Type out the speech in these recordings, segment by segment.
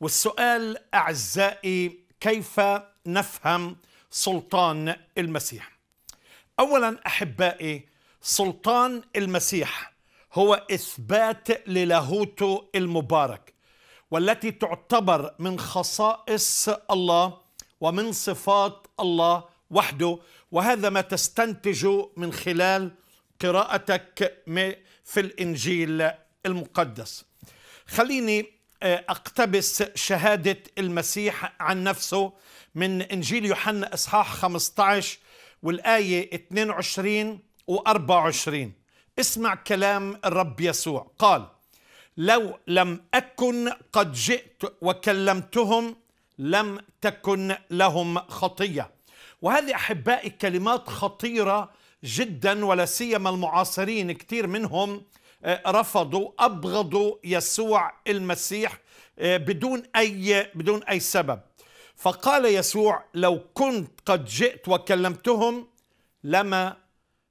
والسؤال اعزائي كيف نفهم سلطان المسيح اولا احبائي سلطان المسيح هو اثبات للاهوته المبارك والتي تعتبر من خصائص الله ومن صفات الله وحده وهذا ما تستنتج من خلال قراءتك في الانجيل المقدس خليني آه، أقتبس شهادة المسيح عن نفسه من إنجيل يوحنا إصحاح 15 والآية 22 و24 اسمع كلام الرب يسوع قال لو لم أكن قد جئت وكلمتهم لم تكن لهم خطية وهذه أحبائي كلمات خطيرة جدا ولا سيما المعاصرين كثير منهم آه، رفضوا ابغضوا يسوع المسيح آه، بدون اي بدون اي سبب فقال يسوع لو كنت قد جئت وكلمتهم لما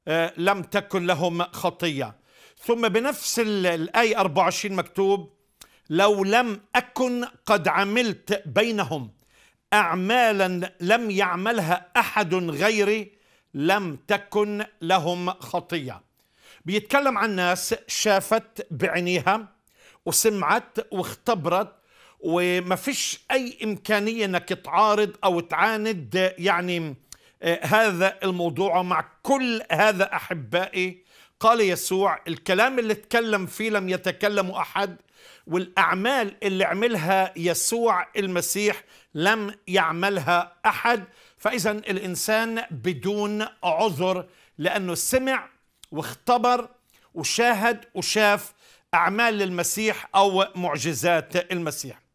آه، لم تكن لهم خطيه ثم بنفس الايه 24 مكتوب لو لم اكن قد عملت بينهم اعمالا لم يعملها احد غيري لم تكن لهم خطيه بيتكلم عن ناس شافت بعينيها وسمعت واختبرت وما فيش أي إمكانية أنك تعارض أو تعاند يعني آه، هذا الموضوع مع كل هذا أحبائي قال يسوع الكلام اللي تكلم فيه لم يتكلم أحد والأعمال اللي عملها يسوع المسيح لم يعملها أحد فإذا الإنسان بدون عذر لأنه سمع واختبر وشاهد وشاف أعمال المسيح أو معجزات المسيح